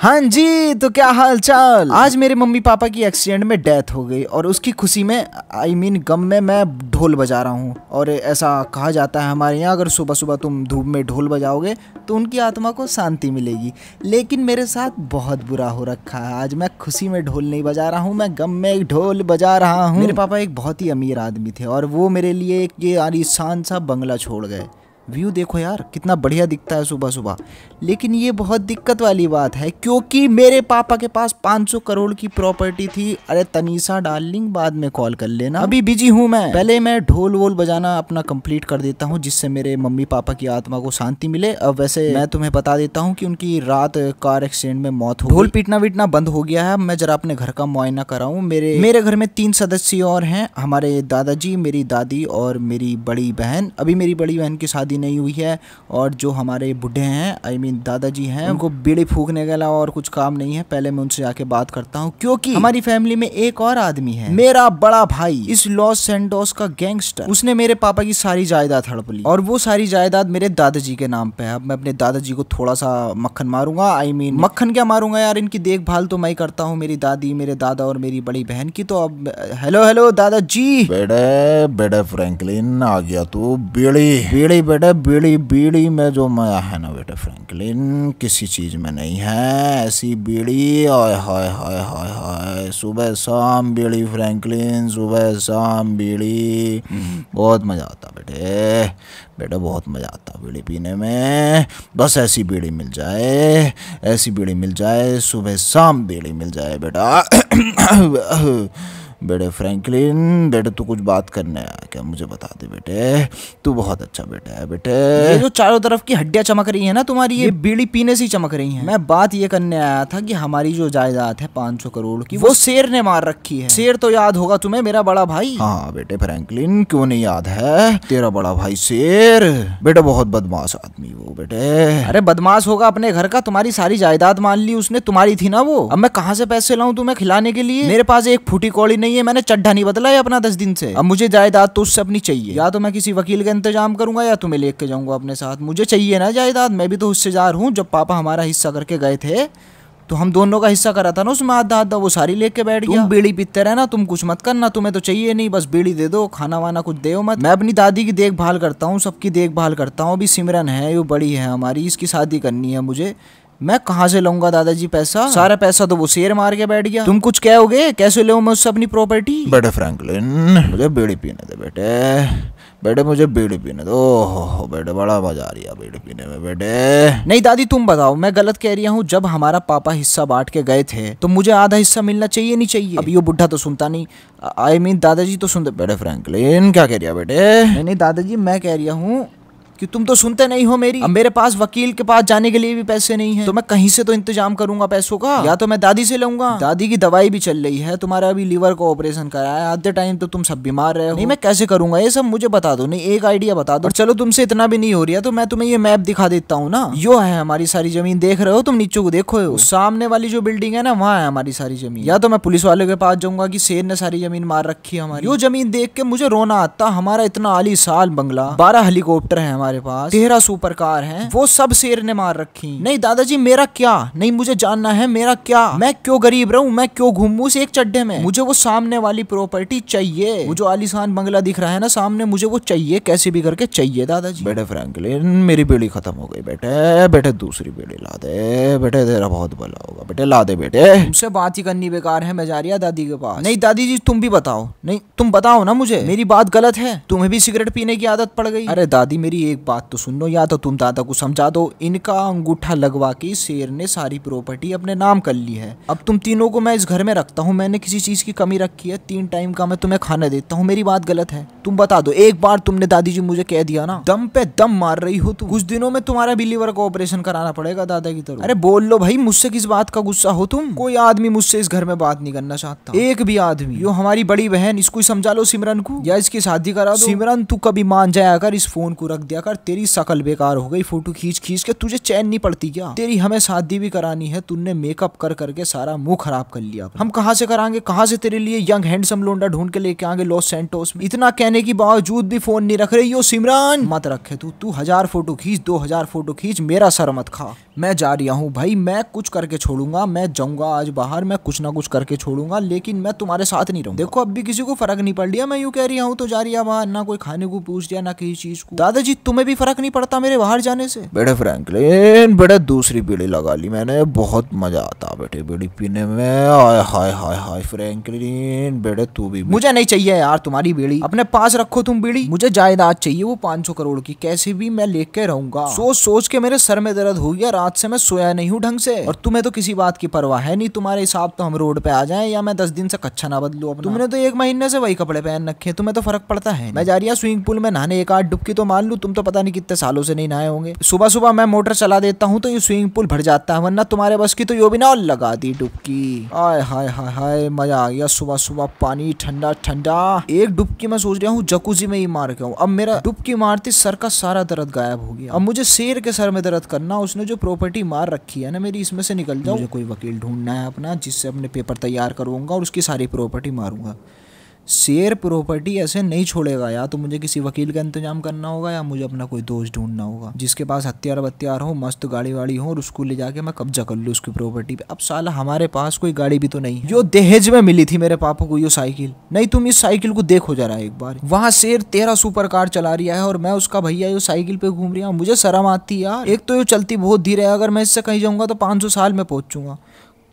हाँ जी तो क्या हाल चाल आज मेरे मम्मी पापा की एक्सीडेंट में डेथ हो गई और उसकी खुशी में आई I मीन mean, गम में मैं ढोल बजा रहा हूँ और ऐसा कहा जाता है हमारे यहाँ अगर सुबह सुबह तुम धूप में ढोल बजाओगे तो उनकी आत्मा को शांति मिलेगी लेकिन मेरे साथ बहुत बुरा हो रखा है आज मैं खुशी में ढोल नहीं बजा रहा हूँ मैं गम में ढोल बजा रहा हूँ मेरे पापा एक बहुत ही अमीर आदमी थे और वो मेरे लिए एक ये आलिशान सा बंगला छोड़ गए व्यू देखो यार कितना बढ़िया दिखता है सुबह सुबह लेकिन ये बहुत दिक्कत वाली बात है क्योंकि मेरे पापा के पास 500 करोड़ की प्रॉपर्टी थी अरे तनीसा डार्लिंग बाद में कॉल कर लेना अभी बिजी हूँ मैं पहले मैं ढोल वोल बजाना अपना कंप्लीट कर देता हूँ जिससे मेरे मम्मी पापा की आत्मा को शांति मिले अब वैसे मैं तुम्हें बता देता हूँ की उनकी रात कार एक्सीडेंट में मौत हो ढोल पीटना वीटना बंद हो गया है मैं जरा अपने घर का मुआयना कराऊ मेरे मेरे घर में तीन सदस्य और हैं हमारे दादाजी मेरी दादी और मेरी बड़ी बहन अभी मेरी बड़ी बहन की शादी शादी नहीं हुई है और जो हमारे बुढ़े हैं आई मीन दादाजी हैं हम्म। उनको बीड़ी फूकने के अलावा और कुछ काम नहीं है पहले मैं उनसे आके बात करता हूँ क्योंकि हमारी फैमिली में एक और आदमी है मेरा बड़ा भाई इस लॉस सेंटोस का गैंगस्टर उसने मेरे पापा की सारी जायदाद हड़प ली और वो सारी जायदाद मेरे दादाजी के नाम पे है अब मैं अपने दादाजी को थोड़ा सा मक्खन मारूंगा आई मीन मक्खन क्या मारूंगा यार इनकी देखभाल तो मैं करता हूँ मेरी दादी मेरे दादा और मेरी बड़ी बहन की तो अब हेलो हेलो दादाजी बेड़े बेड़े फ्रैंकलिन आ गया तू बेड़ी बेड़ी बेड़े बेटा बीड़ी बीड़ी में जो मजा है ना बेटा फ्रैंकलिन किसी चीज़ में नहीं है ऐसी बीड़ी हाय हाय हाय हाय हाय सुबह शाम बीड़ी फ्रैंकलिन सुबह शाम बीड़ी बहुत मज़ा आता बेटे बेटा बहुत मज़ा आता बीड़ी पीने में बस ऐसी बीड़ी मिल जाए ऐसी बीड़ी मिल जाए सुबह शाम बीड़ी मिल जाए बेटा बेटे फ्रैंकलिन बेटे तू तो कुछ बात करने आया क्या मुझे बता दे बेटे तू बहुत अच्छा बेटा है बेटे ये जो चारों तरफ की हड्डियां चमक रही है ना तुम्हारी ये बीड़ी पीने से ही चमक रही है मैं बात ये करने आया था कि हमारी जो जायदाद है सौ करोड़ की वो शेर ने मार रखी है शेर तो याद होगा तुम्हें मेरा बड़ा भाई हाँ बेटे फ्रैंकलिन क्यों नहीं याद है तेरा बड़ा भाई शेर बेटा बहुत बदमाश आदमी वो बेटे अरे बदमाश होगा अपने घर का तुम्हारी सारी जायदाद मान ली उसने तुम्हारी थी ना वो अब मैं कहाँ से पैसे लाऊ तुम्हें खिलाने के लिए मेरे पास एक फूटी कौड़ी नहीं नहीं है मैंने चड्ढा नहीं बदला है अपना दस दिन से अब मुझे जायदाद तो उससे अपनी चाहिए या तो मैं किसी वकील का इंतजाम करूंगा या तुम्हें लेके जाऊंगा अपने साथ मुझे चाहिए ना जायदाद मैं भी तो हिस्सेदार हूँ जब पापा हमारा हिस्सा करके गए थे तो हम दोनों का हिस्सा करा था ना उसमें आधा आधा वो सारी लेके बैठ गया तुम बीड़ी पीते रहना तुम कुछ मत करना तुम्हें तो चाहिए नहीं बस बीड़ी दे दो खाना वाना कुछ दे मत मैं अपनी दादी की देखभाल करता हूँ सबकी देखभाल करता हूँ अभी सिमरन है वो बड़ी है हमारी इसकी शादी करनी है मुझे मैं कहाँ से लूंगा दादाजी पैसा सारा पैसा तो वो शेर मार के बैठ गया तुम कुछ कहोगे कैसे लो मैं उससे अपनी प्रॉपर्टी बेटा फ्रैंकलिन मुझे बेड़ी पीने दे बेटे बेटे मुझे बेड़ी पीने दो ओहो बेटे बड़ा मजा आ रहा बेड़ी पीने में बेटे नहीं दादी तुम बताओ मैं गलत कह रही हूँ जब हमारा पापा हिस्सा बांट के गए थे तो मुझे आधा हिस्सा मिलना चाहिए नहीं चाहिए अब ये बुढ़ा तो सुनता नहीं आई मीन दादाजी तो सुनते बेटे फ्रैंकलिन क्या कह रहा बेटे नहीं दादाजी मैं कह रही हूँ कि तुम तो सुनते नहीं हो मेरी अब मेरे पास वकील के पास जाने के लिए भी पैसे नहीं है तो मैं कहीं से तो इंतजाम करूंगा पैसों का या तो मैं दादी से लूंगा दादी की दवाई भी चल रही है तुम्हारा अभी लीवर का ऑपरेशन कराया आधे टाइम तो तुम सब बीमार रहे हो नहीं मैं कैसे करूंगा ये सब मुझे बता दो नहीं एक आइडिया बता दो चलो तुमसे इतना भी नहीं हो रही है तो मैं तुम्हें ये मैप दिखा देता हूँ ना यो है हमारी सारी जमीन देख रहे हो तुम नीचे को देखो हो सामने वाली जो बिल्डिंग है ना वहाँ है हमारी सारी जमीन या तो मैं पुलिस वाले के पास जाऊंगा की शेर ने सारी जमीन मार रखी है हमारी यो जमीन देख के मुझे रोना आता हमारा इतना आली साल बंगला बारह हेलीकॉप्टर है हमारे हमारे पास तेरह सुपर कार है वो सब शेर ने मार रखी नहीं दादाजी मेरा क्या नहीं मुझे जानना है मेरा क्या मैं क्यों गरीब रहूं मैं क्यों घूमू एक चड्ढे में मुझे वो सामने वाली प्रॉपर्टी चाहिए वो जो आलिशान बंगला दिख रहा है ना सामने मुझे वो चाहिए कैसे भी करके चाहिए दादाजी बेटे फ्रैंकलिन मेरी बेड़ी खत्म हो गई बेटे बेटे दूसरी बेड़ी ला दे बेटे तेरा बहुत भला होगा बेटे ला दे बेटे तुमसे बात ही करनी बेकार है मैं जा रही दादी के पास नहीं दादी जी तुम भी बताओ नहीं तुम बताओ ना मुझे मेरी बात गलत है तुम्हें भी सिगरेट पीने की आदत पड़ गई अरे दादी मेरी एक एक बात तो सुन लो या तो तुम दादा को समझा दो इनका अंगूठा लगवा के शेर ने सारी प्रॉपर्टी अपने नाम कर ली है अब तुम तीनों को मैं इस घर में रखता हूँ मैंने किसी चीज़ की कमी रखी है तीन टाइम का मैं तुम्हें खाना देता हूँ मेरी बात गलत है तुम बता दो एक बार तुमने दादी जी मुझे कह दिया ना दम पे दम मार रही हो तुम कुछ दिनों में तुम्हारा भी लीवर ऑपरेशन कराना पड़ेगा दादा की तरफ अरे बोल लो भाई मुझसे किस बात का गुस्सा हो तुम कोई आदमी मुझसे इस घर में बात नहीं करना चाहता एक भी आदमी जो हमारी बड़ी बहन इसको समझा लो सिमरन को या इसकी शादी करा दो सिमरन तू कभी मान जाया कर इस फोन को रख दिया कलाकार तेरी शकल बेकार हो गई फोटो खींच खींच के तुझे चैन नहीं पड़ती क्या तेरी हमें शादी भी करानी है तुमने मेकअप कर करके सारा मुंह खराब कर लिया हम कहा से करांगे कहा से तेरे लिए यंग हैंडसम लोंडा ढूंढ के लेके आगे लॉस सेंटोस में इतना कहने के बावजूद भी फोन नहीं रख रही हो सिमरान मत रखे तू तू हजार फोटो खींच दो हजार फोटो खींच मेरा सर मत खा मैं जा रहा हूँ भाई मैं कुछ करके छोड़ूंगा मैं जाऊंगा आज बाहर मैं कुछ ना कुछ करके छोड़ूंगा लेकिन मैं तुम्हारे साथ नहीं रहूंगा देखो अब भी किसी को फर्क नहीं पड़ रहा मैं यूँ कह रही हूँ तो जा रही बाहर ना कोई खाने को पूछ रहा ना किसी चीज को दादाजी तुम મે ભી ફરક નહીં પડતા મેરે બહાર જાન સે બેટા ફ્રેન્કલિન બડા دوسری બીડી લગા લી મેને બહોત મજા આતા બેટે બીડી પીને મે આય હાય હાય હાય ફ્રેન્કલિન બેટા તુ ભી મુજે નહીં ચીયે યાર તુમારી બીડી અપને પાસ રખો તુમ બીડી મુજે જાયદાદ ચીયે વો 500 કરોડ કી કૈસી ભી મે લેકે રહુંગા સોચ સોચ કે મેરે સર મે દરાદ હો ગયા રાત સે મે સોયા નહીં હું ઢંગ સે ઓર તુમે તો કિસ બાત કી પરવાહ હે નહીં તુમારે હિસાબ તો હમ રોડ પે આ જાયે યહ મે 10 દિન સે કછા ના બદલુ અપના તુમને તો 1 મહિને સે વહી કપડે પહેન રખે તુમે તો ફરક પડતા હે મે જા રિયા સ્વિમિંગ પુલ મે નાહને એક આટ ડબકી તો માન લુ तो पता नहीं कितने सालों से नहीं नहाए होंगे सुबह सुबह मैं मोटर चला देता हूँ तो ये स्विमिंग पूल भर जाता है वरना तुम्हारे बस की तो यो भी ना लगा दी डुबकी आय हाय हाय हाय मजा आ गया सुबह सुबह पानी ठंडा ठंडा एक डुबकी मैं सोच रहा हूँ जकूजी में ही मार गया हूँ अब मेरा डुबकी मारती सर का सारा दर्द गायब हो गया अब मुझे शेर के सर में दर्द करना उसने जो प्रॉपर्टी मार रखी है ना मेरी इसमें से निकल जाओ मुझे कोई वकील ढूंढना है अपना जिससे अपने पेपर तैयार करूंगा और उसकी सारी प्रॉपर्टी मारूंगा शेयर प्रॉपर्टी ऐसे नहीं छोड़ेगा या तो मुझे किसी वकील का इंतजाम करना होगा या मुझे अपना कोई दोस्त ढूंढना होगा जिसके पास हथियार वत्यार हो मस्त गाड़ी वाड़ी हो और उसको ले जाके मैं कब्जा कर लूँ उसकी प्रॉपर्टी पे अब साला हमारे पास कोई गाड़ी भी तो नहीं जो दहेज में मिली थी मेरे पापा को ये साइकिल नहीं तुम इस साइकिल को देखो जरा एक बार वहाँ शेर तेरह सुपर कार चला रहा है और मैं उसका भैया ये साइकिल पे घूम रहा हूँ मुझे शर्म आती यार एक तो ये चलती बहुत धीरे है अगर मैं इससे कहीं जाऊँगा तो पाँच साल में पहुंचूंगा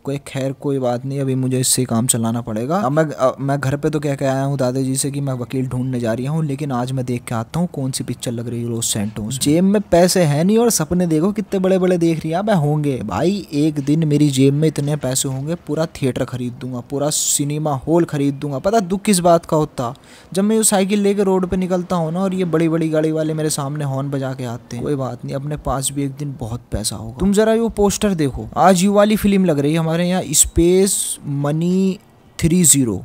कोई खैर कोई बात नहीं अभी मुझे इससे काम चलाना पड़ेगा अब मैं अब मैं घर पे तो कह के आया हूँ दादाजी से कि मैं वकील ढूंढने जा रही हूँ लेकिन आज मैं देख के आता हूँ कौन सी पिक्चर लग रही है रोज सेंटोस जेब में पैसे है नहीं और सपने देखो कितने बड़े बड़े देख रही है मैं होंगे भाई एक दिन मेरी जेब में इतने पैसे होंगे पूरा थिएटर खरीद दूंगा पूरा सिनेमा हॉल खरीद दूंगा पता दुख किस बात का होता जब मैं साइकिल लेके रोड पे निकलता हूँ ना और ये बड़ी बड़ी गाड़ी वाले मेरे सामने हॉर्न बजा के आते हैं कोई बात नहीं अपने पास भी एक दिन बहुत पैसा होगा तुम जरा ये पोस्टर देखो आज यू वाली फिल्म लग रही है हमारे हमारे यहाँ स्पेस मनी थ्री ज़ीरो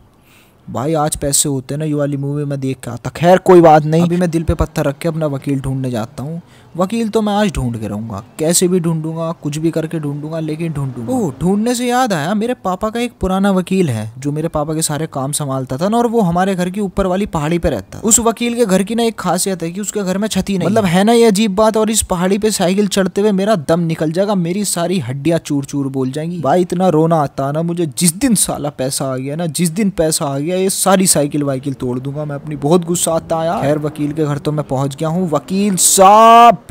भाई आज पैसे होते ना ये वाली मूवी में देख के आता खैर कोई बात नहीं अभी मैं दिल पे पत्थर रख के अपना वकील ढूंढने जाता हूँ वकील तो मैं आज ढूंढ के रहूंगा कैसे भी ढूंढूंगा कुछ भी करके ढूंढूंगा लेकिन ढूंढूंगा ओह ढूंढने से याद आया मेरे पापा का एक पुराना वकील है जो मेरे पापा के सारे काम संभालता था ना और वो हमारे घर की ऊपर वाली पहाड़ी पे रहता उस वकील के घर की ना एक खासियत है कि उसके घर में छती नहीं मतलब है ना ये अजीब बात और इस पहाड़ी पे साइकिल चढ़ते हुए मेरा दम निकल जाएगा मेरी सारी हड्डियां चूर चूर बोल जाएंगी भाई इतना रोना आता ना मुझे जिस दिन साला पैसा आ गया ना जिस दिन पैसा आ गया ये सारी साइकिल वाइकिल तोड़ दूंगा मैं अपनी बहुत गुस्सा आता आया खैर वकील के घर तो मैं पहुंच गया हूँ वकील साहब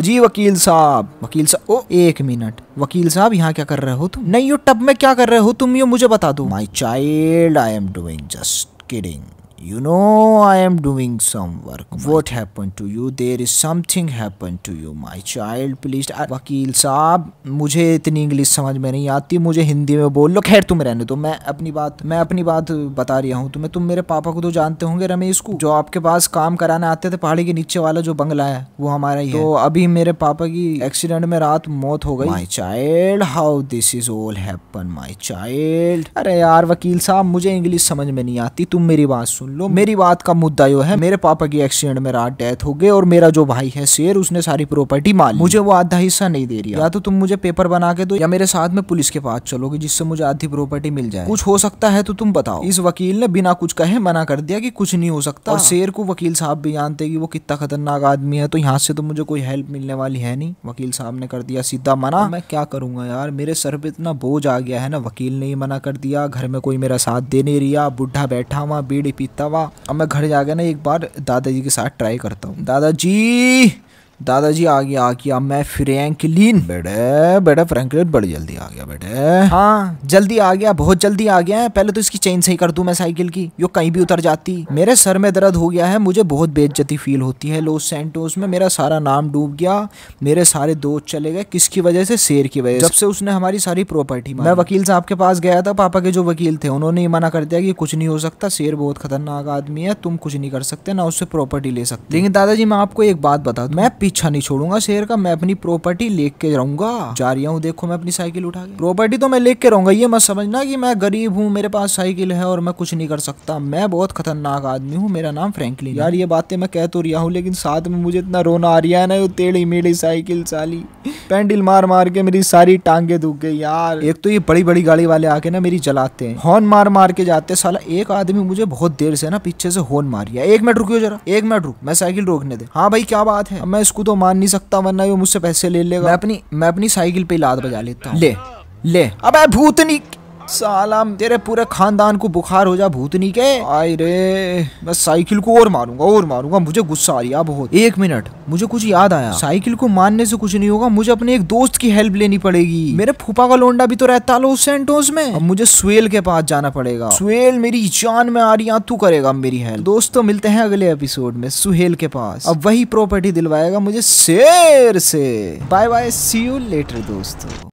अजी वकील साहब वकील साहब ओ एक मिनट वकील साहब यहाँ क्या कर रहे हो तुम नहीं यो टब में क्या कर रहे हो तुम यो मुझे बता दो my child I am doing just kidding you know i am doing some work what happened to you there is something happened to you my child please uh, वकील साहब मुझे इतनी इंग्लिश समझ में नहीं आती मुझे हिंदी में बोल लो खैर तुम रहने दो मैं अपनी बात मैं अपनी बात बता रहा हूँ तुम्हें तुम मेरे पापा को तो जानते होंगे रमेश को जो आपके पास काम कराने आते थे पहाड़ी के नीचे वाला जो बंगला है वो हमारा ही तो अभी मेरे पापा की एक्सीडेंट में रात मौत हो गई my child how this is all happen my child अरे यार वकील साहब मुझे इंग्लिश समझ में नहीं आती तुम मेरी बात सुन लो मेरी बात का मुद्दा यो है मेरे पापा की एक्सीडेंट में रात डेथ हो गई और मेरा जो भाई है शेर उसने सारी प्रॉपर्टी मान मुझे वो आधा हिस्सा नहीं दे रही या तो तुम मुझे पेपर बना के दो या मेरे साथ में पुलिस के पास चलोगे जिससे मुझे आधी प्रॉपर्टी मिल जाए कुछ हो सकता है तो तुम बताओ इस वकील ने बिना कुछ कहे मना कर दिया कि कुछ नहीं हो सकता और शेर को वकील साहब भी जानते की वो कितना खतरनाक आदमी है तो यहाँ से तो मुझे कोई हेल्प मिलने वाली है नहीं वकील साहब ने कर दिया सीधा मना मैं क्या करूंगा यार मेरे सर पे इतना बोझ आ गया है ना वकील ने ही मना कर दिया घर में कोई मेरा साथ दे नहीं रहा बुढ़ा बैठा हुआ बीड़ी पीता तवा अब मैं घर जाके ना एक बार दादाजी के साथ ट्राई करता हूँ दादाजी दादाजी आ गया आ गया मैं फ्रैंकलिन बेटे बेटा फ्रैंकलिन बड़ी जल्दी आ गया बेटे हाँ जल्दी आ गया बहुत जल्दी आ गया है पहले तो इसकी चेन सही कर दू मैं साइकिल की यो कहीं भी उतर जाती मेरे सर में दर्द हो गया है मुझे बहुत बेज्जती फील होती है लोस सेंटोस में मेरा सारा नाम डूब गया मेरे सारे दोस्त चले गए किसकी वजह से शेर की वजह जब से उसने हमारी सारी प्रॉपर्टी मैं वकील साहब के पास गया था पापा के जो वकील थे उन्होंने ये मना कर दिया कि कुछ नहीं हो सकता शेर बहुत खतरनाक आदमी है तुम कुछ नहीं कर सकते ना उससे प्रॉपर्टी ले सकते लेकिन दादाजी मैं आपको एक बात बता मैं पीछा नहीं छोड़ूंगा शेर का मैं अपनी प्रॉपर्टी लेके रहूंगा जा रही हूँ देखो मैं अपनी साइकिल उठा के प्रॉपर्टी तो मैं लेके रहूंगा ये मत समझना कि मैं गरीब हूँ मेरे पास साइकिल है और मैं कुछ नहीं कर सकता मैं बहुत खतरनाक आदमी हूँ मेरा नाम फ्रेंकली यार ये बातें मैं कह तो रहा हूँ लेकिन साथ में मुझे इतना रोना आ रहा है ना ये टेढ़ी मेढ़ी साइकिल साली पेंडिल मार मार के मेरी सारी टांगे दुख गई यार एक तो ये बड़ी बड़ी गाड़ी वाले आके ना मेरी जलाते हैं हॉर्न मार मार के जाते साला एक आदमी मुझे बहुत देर से ना पीछे से हॉर्न मार एक मिनट रुकियो जरा एक मिनट रुक मैं साइकिल रोकने दे हाँ भाई क्या बात है मैं स्कूल तो मान नहीं सकता वरना ये मुझसे पैसे ले लेगा मैं अपनी मैं अपनी साइकिल पे लाद बजा लेता हूँ ले ले अबे भूतनी सालाम तेरे पूरे खानदान को बुखार हो जा भूतनी के आए रे मैं साइकिल को और मारूंगा और मारूंगा मुझे गुस्सा आ रहा बहुत एक मिनट मुझे कुछ याद आया साइकिल को मारने से कुछ नहीं होगा मुझे अपने एक दोस्त की हेल्प लेनी पड़ेगी मेरे फूफा का लोंडा भी तो रहता लो सेंटोस में अब मुझे सुएल के पास जाना पड़ेगा सुहेल मेरी जान में आ रही तू करेगा मेरी हेल्प दोस्तों तो मिलते हैं अगले एपिसोड में सुहेल के पास अब वही प्रॉपर्टी दिलवाएगा मुझे शेर से bye bye see you later दोस्तों